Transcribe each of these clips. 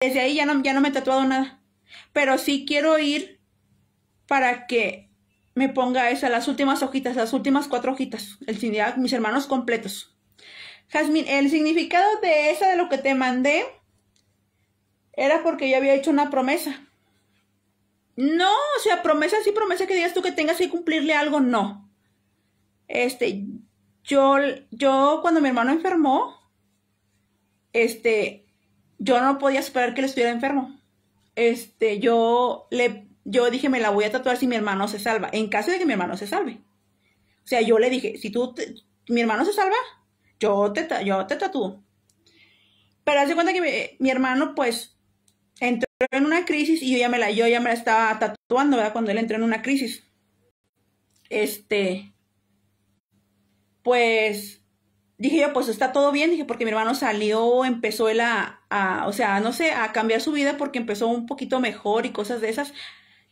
Desde ahí ya no, ya no me he tatuado nada. Pero sí quiero ir para que me ponga esa, las últimas hojitas, las últimas cuatro hojitas. El ah, mis hermanos completos. Jazmín, el significado de eso de lo que te mandé era porque yo había hecho una promesa. No, o sea, promesa sí, promesa que digas tú que tengas que cumplirle algo, no. Este, yo, yo cuando mi hermano enfermó, este, yo no podía esperar que él estuviera enfermo. Este, yo le, yo dije, me la voy a tatuar si mi hermano se salva, en caso de que mi hermano se salve. O sea, yo le dije, si tú, mi hermano se salva, yo te, yo te tatúo. Pero hace cuenta que mi, hermano, pues, entró en una crisis y yo ya me la, yo ya me la estaba tatuando, ¿verdad? Cuando él entró en una crisis. Este, pues, dije yo, pues está todo bien, dije, porque mi hermano salió, empezó él a, o sea, no sé, a cambiar su vida porque empezó un poquito mejor y cosas de esas.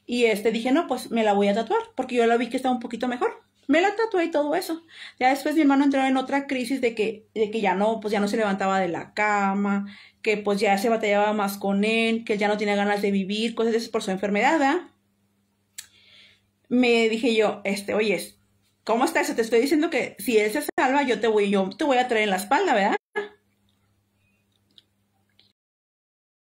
Y este, dije, no, pues me la voy a tatuar, porque yo la vi que estaba un poquito mejor. Me la tatué y todo eso. Ya después mi hermano entró en otra crisis de que, de que ya no, pues ya no se levantaba de la cama, que pues ya se batallaba más con él, que él ya no tenía ganas de vivir, cosas de esas por su enfermedad, Me dije yo, este, oye, ¿Cómo está eso? Te estoy diciendo que si él se salva, yo te voy, yo te voy a traer en la espalda, ¿verdad?